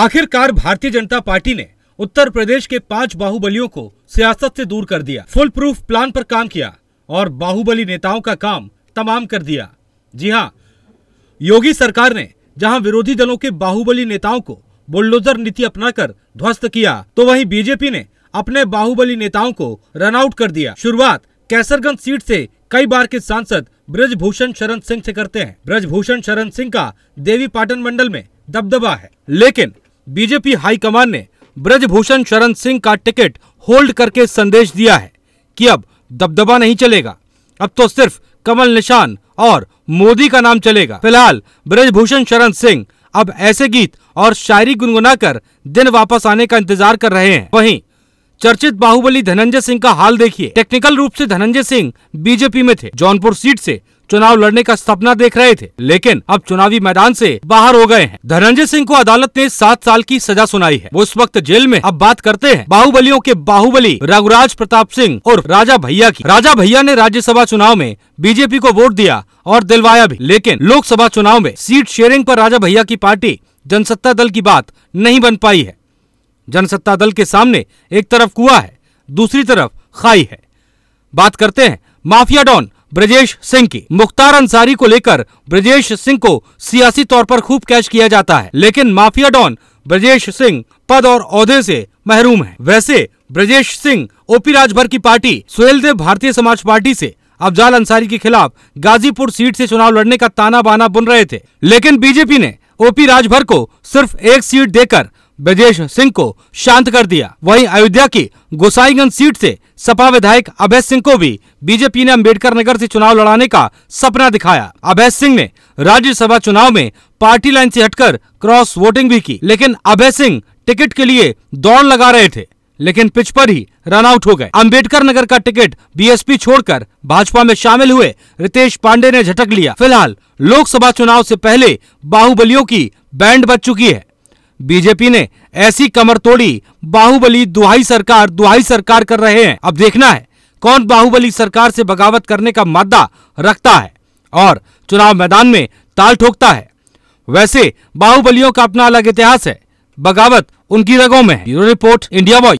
आखिरकार भारतीय जनता पार्टी ने उत्तर प्रदेश के पांच बाहुबलियों को सियासत से दूर कर दिया फुल प्रूफ प्लान पर काम किया और बाहुबली नेताओं का काम तमाम कर दिया जी हाँ योगी सरकार ने जहां विरोधी दलों के बाहुबली नेताओं को बुल्डोजर नीति अपनाकर ध्वस्त किया तो वहीं बीजेपी ने अपने बाहुबली नेताओं को रनआउट कर दिया शुरुआत कैसरगंज सीट से कई बार के सांसद ब्रजभूषण शरण सिंह से करते हैं ब्रजभूषण शरण सिंह का देवी पाटन मंडल में दबदबा है लेकिन बीजेपी हाईकमान ने ब्रजभूषण शरण सिंह का टिकट होल्ड करके संदेश दिया है कि अब दबदबा नहीं चलेगा अब तो सिर्फ कमल निशान और मोदी का नाम चलेगा फिलहाल ब्रजभूषण शरण सिंह अब ऐसे गीत और शायरी गुनगुनाकर दिन वापस आने का इंतजार कर रहे हैं वहीं चर्चित बाहुबली धनंजय सिंह का हाल देखिए टेक्निकल रूप से धनंजय सिंह बीजेपी में थे जौनपुर सीट से चुनाव लड़ने का सपना देख रहे थे लेकिन अब चुनावी मैदान से बाहर हो गए हैं धनंजय सिंह को अदालत ने सात साल की सजा सुनाई है वो इस वक्त जेल में अब बात करते हैं बाहुबलियों के बाहुबली रघुराज प्रताप सिंह और राजा भैया की राजा भैया ने राज्यसभा चुनाव में बीजेपी को वोट दिया और दिलवाया भी लेकिन लोकसभा चुनाव में सीट शेयरिंग आरोप राजा भैया की पार्टी जनसत्ता दल की बात नहीं बन पाई है जनसत्ता दल के सामने एक तरफ कुआ है दूसरी तरफ खाई है बात करते हैं माफिया डॉन ब्रजेश सिंह की मुख्तार अंसारी को लेकर ब्रजेश सिंह को सियासी तौर पर खूब कैच किया जाता है लेकिन माफिया डॉन ब्रजेश सिंह पद और औहदे से महरूम है वैसे ब्रजेश सिंह ओपी राजभर की पार्टी सुहेलदेव भारतीय समाज पार्टी से अफजाल अंसारी के खिलाफ गाजीपुर सीट से चुनाव लड़ने का ताना बाना बुन रहे थे लेकिन बीजेपी ने ओपी राजभर को सिर्फ एक सीट देकर ब्रजेश सिंह को शांत कर दिया वहीं अयोध्या की गोसाईगंज सीट से सपा विधायक अभय सिंह को भी बीजेपी ने अम्बेडकर नगर से चुनाव लड़ाने का सपना दिखाया अभय सिंह ने राज्यसभा चुनाव में पार्टी लाइन से हटकर क्रॉस वोटिंग भी की लेकिन अभय सिंह टिकट के लिए दौड़ लगा रहे थे लेकिन पिच पर ही रन आउट हो गए अंबेडकर नगर का टिकट बीएसपी छोड़कर भाजपा में शामिल हुए रितेश पांडे ने झटक लिया फिलहाल लोकसभा चुनाव से पहले बाहुबलियों की बैंड बच चुकी है बीजेपी ने ऐसी कमर तोड़ी बाहुबली दुहाई सरकार दुहाई सरकार कर रहे हैं अब देखना है कौन बाहुबली सरकार से बगावत करने का मादा रखता है और चुनाव मैदान में ताल ठोकता है वैसे बाहुबलियों का अपना अलग इतिहास है बगावत उनकी रगों में ब्यूरो रिपोर्ट इंडिया बॉय